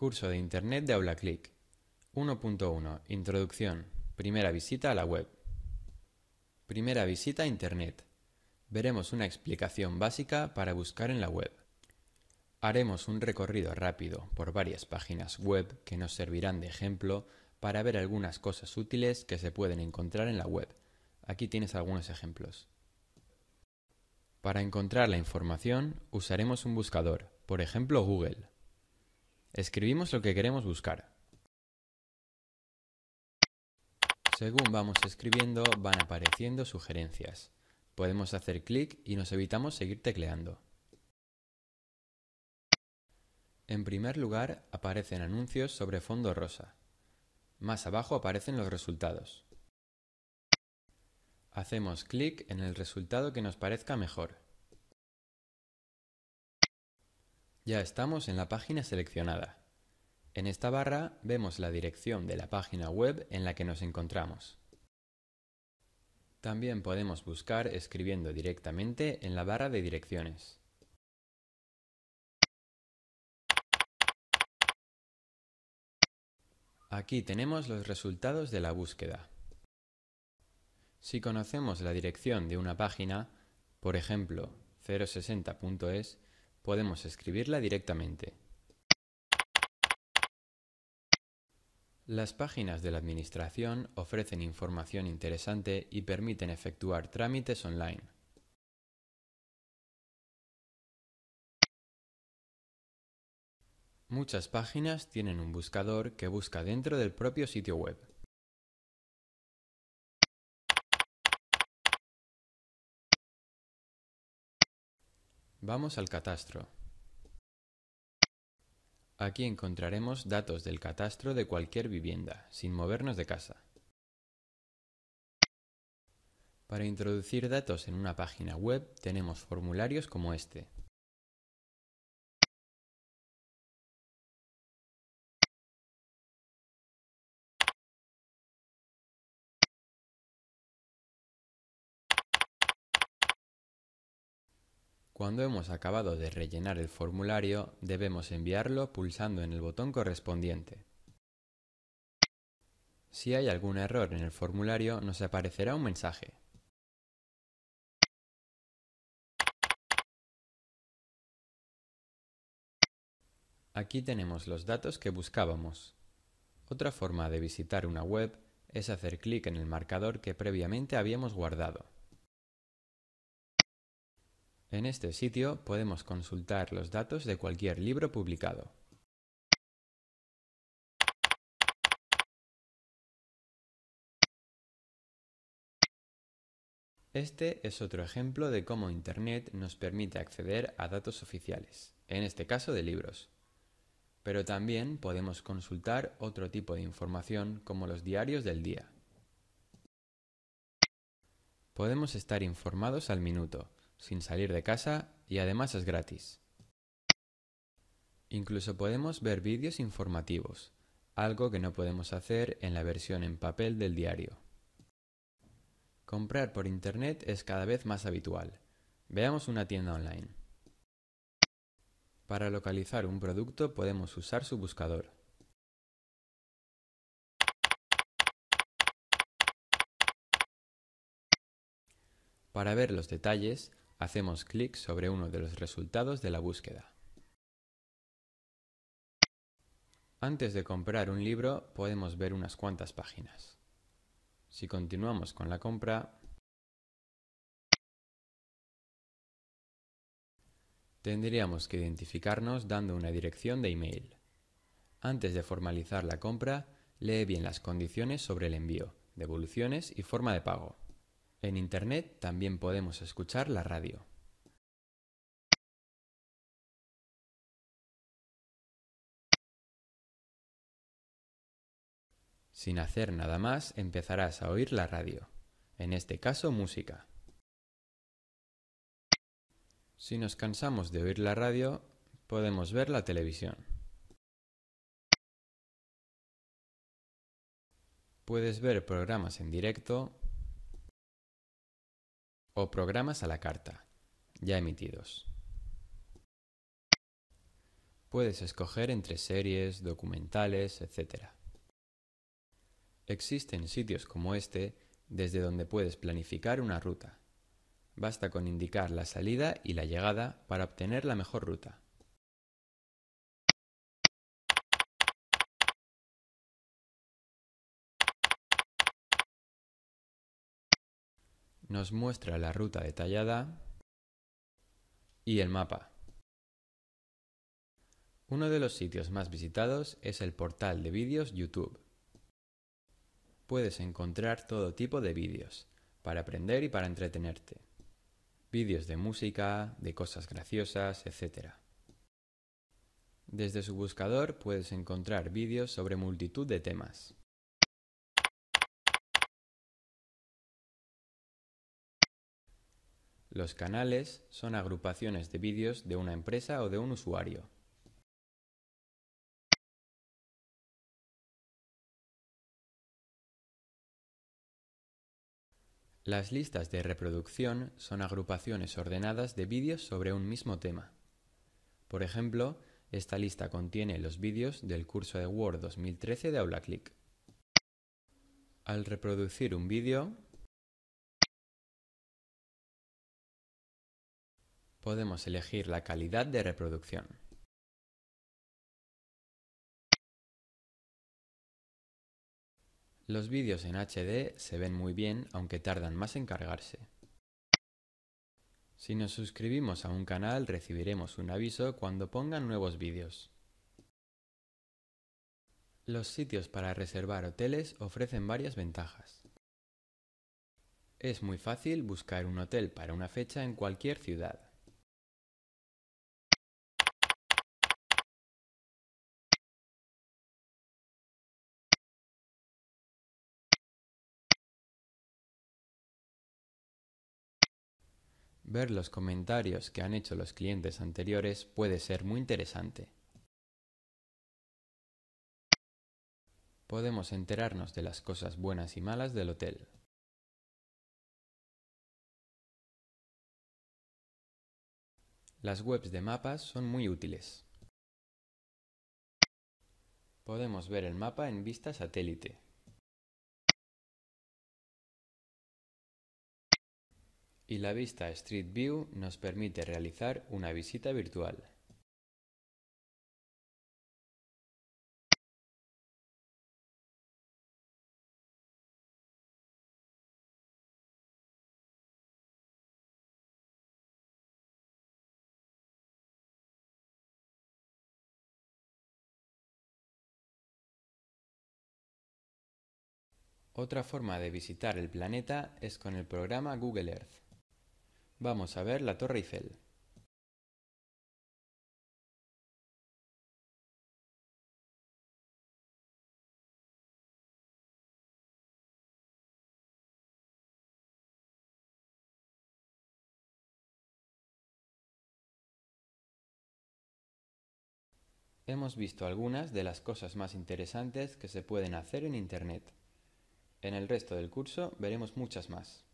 Curso de Internet de AulaClick 1.1 Introducción. Primera visita a la web. Primera visita a Internet. Veremos una explicación básica para buscar en la web. Haremos un recorrido rápido por varias páginas web que nos servirán de ejemplo para ver algunas cosas útiles que se pueden encontrar en la web. Aquí tienes algunos ejemplos. Para encontrar la información usaremos un buscador, por ejemplo Google. Escribimos lo que queremos buscar. Según vamos escribiendo, van apareciendo sugerencias. Podemos hacer clic y nos evitamos seguir tecleando. En primer lugar, aparecen anuncios sobre fondo rosa. Más abajo aparecen los resultados. Hacemos clic en el resultado que nos parezca mejor. Ya estamos en la página seleccionada. En esta barra vemos la dirección de la página web en la que nos encontramos. También podemos buscar escribiendo directamente en la barra de direcciones. Aquí tenemos los resultados de la búsqueda. Si conocemos la dirección de una página, por ejemplo 060.es, podemos escribirla directamente. Las páginas de la Administración ofrecen información interesante y permiten efectuar trámites online. Muchas páginas tienen un buscador que busca dentro del propio sitio web. Vamos al catastro. Aquí encontraremos datos del catastro de cualquier vivienda, sin movernos de casa. Para introducir datos en una página web tenemos formularios como este. Cuando hemos acabado de rellenar el formulario, debemos enviarlo pulsando en el botón correspondiente. Si hay algún error en el formulario, nos aparecerá un mensaje. Aquí tenemos los datos que buscábamos. Otra forma de visitar una web es hacer clic en el marcador que previamente habíamos guardado. En este sitio podemos consultar los datos de cualquier libro publicado. Este es otro ejemplo de cómo Internet nos permite acceder a datos oficiales, en este caso de libros. Pero también podemos consultar otro tipo de información como los diarios del día. Podemos estar informados al minuto sin salir de casa y además es gratis. Incluso podemos ver vídeos informativos, algo que no podemos hacer en la versión en papel del diario. Comprar por Internet es cada vez más habitual. Veamos una tienda online. Para localizar un producto podemos usar su buscador. Para ver los detalles Hacemos clic sobre uno de los resultados de la búsqueda. Antes de comprar un libro podemos ver unas cuantas páginas. Si continuamos con la compra, tendríamos que identificarnos dando una dirección de email. Antes de formalizar la compra, lee bien las condiciones sobre el envío, devoluciones y forma de pago. En Internet también podemos escuchar la radio. Sin hacer nada más, empezarás a oír la radio, en este caso música. Si nos cansamos de oír la radio, podemos ver la televisión. Puedes ver programas en directo, o programas a la carta, ya emitidos. Puedes escoger entre series, documentales, etc. Existen sitios como este desde donde puedes planificar una ruta. Basta con indicar la salida y la llegada para obtener la mejor ruta. nos muestra la ruta detallada y el mapa. Uno de los sitios más visitados es el portal de vídeos YouTube. Puedes encontrar todo tipo de vídeos, para aprender y para entretenerte. Vídeos de música, de cosas graciosas, etc. Desde su buscador puedes encontrar vídeos sobre multitud de temas. Los canales son agrupaciones de vídeos de una empresa o de un usuario. Las listas de reproducción son agrupaciones ordenadas de vídeos sobre un mismo tema. Por ejemplo, esta lista contiene los vídeos del curso de Word 2013 de AulaClick. Al reproducir un vídeo, podemos elegir la calidad de reproducción. Los vídeos en HD se ven muy bien aunque tardan más en cargarse. Si nos suscribimos a un canal recibiremos un aviso cuando pongan nuevos vídeos. Los sitios para reservar hoteles ofrecen varias ventajas. Es muy fácil buscar un hotel para una fecha en cualquier ciudad. Ver los comentarios que han hecho los clientes anteriores puede ser muy interesante. Podemos enterarnos de las cosas buenas y malas del hotel. Las webs de mapas son muy útiles. Podemos ver el mapa en vista satélite. y la vista Street View nos permite realizar una visita virtual. Otra forma de visitar el planeta es con el programa Google Earth. Vamos a ver la Torre Eiffel. Hemos visto algunas de las cosas más interesantes que se pueden hacer en Internet. En el resto del curso veremos muchas más.